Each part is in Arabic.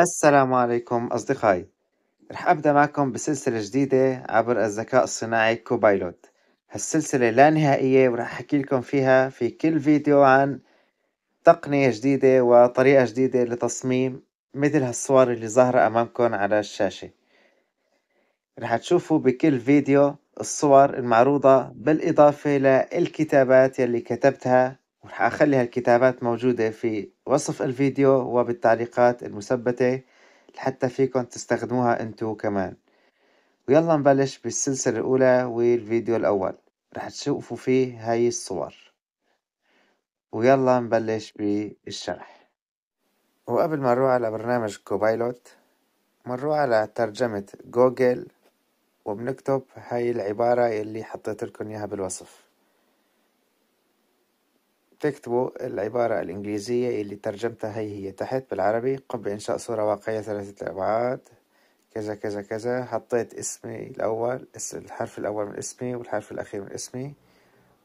السلام عليكم أصدقائي رح أبدأ معكم بسلسلة جديدة عبر الذكاء الصناعي كوبايلوت هالسلسلة لا نهائية ورح أحكي لكم فيها في كل فيديو عن تقنية جديدة وطريقة جديدة لتصميم مثل هالصور اللي ظاهرة أمامكم على الشاشة رح تشوفوا بكل فيديو الصور المعروضة بالإضافة للكتابات يلي كتبتها ورح أخلي هالكتابات موجودة في وصف الفيديو وبالتعليقات المثبتة لحتى فيكن تستخدموها انتو كمان ويلا نبلش بالسلسلة الأولى والفيديو الأول رح تشوفوا فيه هاي الصور ويلا نبلش بالشرح وقبل ما نروح على برنامج كوبايلوت منروح على ترجمة جوجل وبنكتب هاي العبارة اللي حطيت لكم إياها بالوصف تكتبوا العبارة الإنجليزية اللي ترجمتها هي هي تحت بالعربي قم بإنشاء صورة واقعية ثلاثة الأبعاد كذا كذا كذا حطيت اسمي الأول الحرف الأول من اسمي والحرف الأخير من اسمي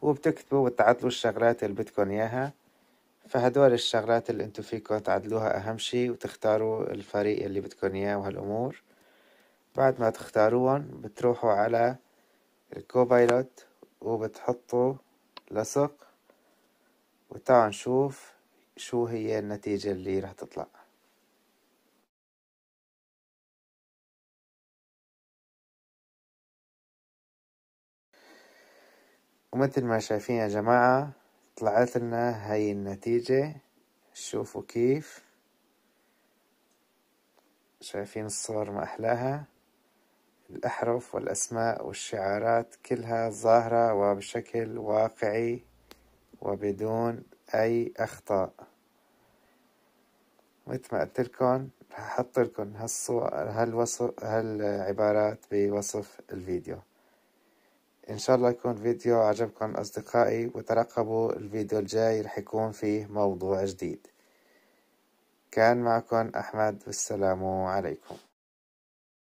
وبتكتبوا وتعدلوا الشغلات اللي بدكن إياها فهدول الشغلات اللي انتو فيكم تعدلوها أهم شي وتختاروا الفريق اللي بدكن إياه وهالأمور بعد ما تختاروهم بتروحوا على الكوبايلوت وبتحطوا لصق وتعال نشوف شو هي النتيجة اللي رح تطلع ومثل ما شايفين يا جماعة طلعت لنا هاي النتيجة شوفوا كيف شايفين الصور ما أحلاها الأحرف والأسماء والشعارات كلها ظاهرة وبشكل واقعي وبدون أي أخطاء مثل ما قلت لكم هحط لكم هالصور هالوصف هالعبارات بوصف الفيديو إن شاء الله يكون فيديو عجبكم أصدقائي وترقبوا الفيديو الجاي رح يكون فيه موضوع جديد كان معكم أحمد والسلام عليكم